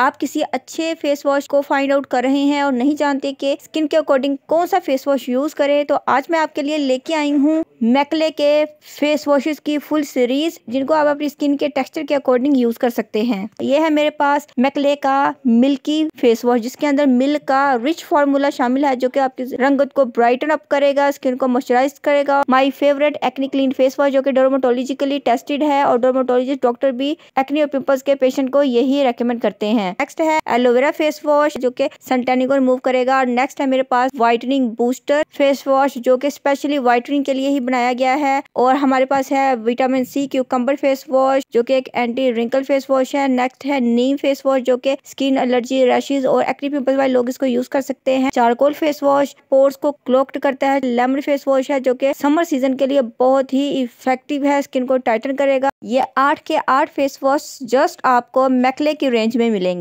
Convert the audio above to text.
आप किसी अच्छे फेस वॉश को फाइंड आउट कर रहे हैं और नहीं जानते कि स्किन के अकॉर्डिंग कौन सा फेस वॉश यूज करें तो आज मैं आपके लिए लेके आई हूँ मैकले के फेस वॉशेस की फुल सीरीज जिनको आप अपनी स्किन के टेक्सचर के अकॉर्डिंग यूज कर सकते हैं ये है मेरे पास मैकले का मिल्की फेस वॉश जिसके अंदर मिल्क का रिच फार्मूला शामिल है जो की आपकी रंगत को ब्राइटन अप करेगा स्किन को मॉइस्चराइज करेगा my favourite acne clean face wash जो की डोरमोटोलॉजिकली टेस्टेड है और डोरमोटोलॉजिस्ट डॉक्टर भी एक्नी और पिंपल्स के पेशेंट को यही रेकमेंड करते हैं हैं नेक्स्ट है एलोवेरा फेस वॉश जो कि सनटैनिंग को रिमूव करेगा और नेक्स्ट है मेरे पास व्हाइटनिंग बूस्टर फेस वॉश जो कि स्पेशली व्हाइटनिंग के लिए ही बनाया गया है और हमारे पास है vitamin C cucumber face wash जो कि एक एंटी रिंकल फेस वॉश है नेक्स्ट है नीम फेस वॉश जो कि स्किन एलर्जी रैशेज और एक्टिव पिंपल वाले लोग इसको यूज कर सकते हैं चारकोल फेस वॉश पोर्स को क्लोक्ड करता है लेमन फेस वॉश है जो कि समर सीजन के लिए बहुत ही इफेक्टिव है स्किन को टाइटन करेगा ये आठ के आठ फेस वॉश जस्ट आपको मैकले की रेंज में मिलेंगे